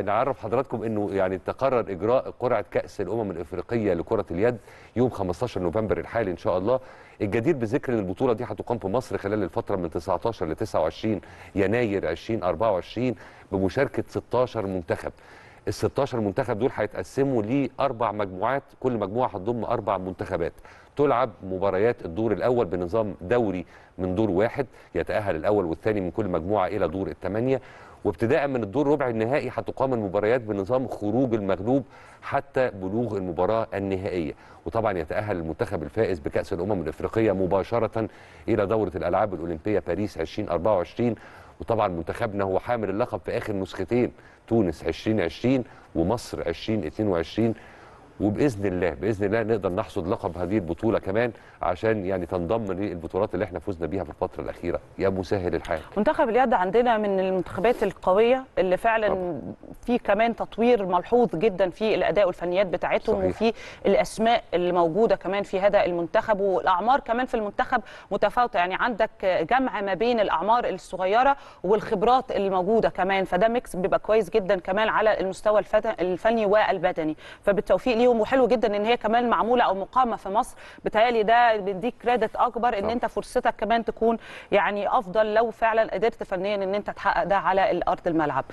نعرف حضراتكم انه يعني تقرر اجراء قرعه كاس الامم الافريقيه لكره اليد يوم 15 نوفمبر الحالي ان شاء الله الجدير بذكر ان البطوله دي هتقام في مصر خلال الفتره من 19 ل 29 يناير 2024 بمشاركه 16 منتخب ال 16 منتخب دول هيتقسموا لاربع مجموعات كل مجموعه هتضم اربع منتخبات تلعب مباريات الدور الاول بنظام دوري من دور واحد يتاهل الاول والثاني من كل مجموعه الى دور الثمانيه وابتداء من الدور ربع النهائي هتقام المباريات بنظام خروج المغلوب حتى بلوغ المباراه النهائيه وطبعا يتاهل المنتخب الفائز بكاس الامم الافريقيه مباشره الى دوره الالعاب الاولمبيه باريس 2024 وطبعا منتخبنا هو حامل اللقب في اخر نسختين تونس 2020 ومصر 2022 وباذن الله باذن الله نقدر نحصد لقب هذه البطوله كمان عشان يعني تنضم للبطولات اللي احنا فزنا بيها في الفتره الاخيره يا مسهل الحال منتخب اليد عندنا من المنتخبات القويه اللي فعلا في كمان تطوير ملحوظ جدا في الاداء والفنيات بتاعتهم صحيح. وفي الاسماء اللي موجوده كمان في هذا المنتخب والاعمار كمان في المنتخب متفاوته يعني عندك جمع ما بين الاعمار الصغيره والخبرات اللي موجوده كمان فده ميكس بيبقى كويس جدا كمان على المستوى الفني والبدني فبالتوفيق ليهم وحلو جدا ان هي كمان معموله او مقامه في مصر بتهيألي ده بيديك كريدت اكبر ان صح. انت فرصتك كمان تكون يعني افضل لو فعلا قدرت فنيا ان انت تحقق ده على ارض الملعب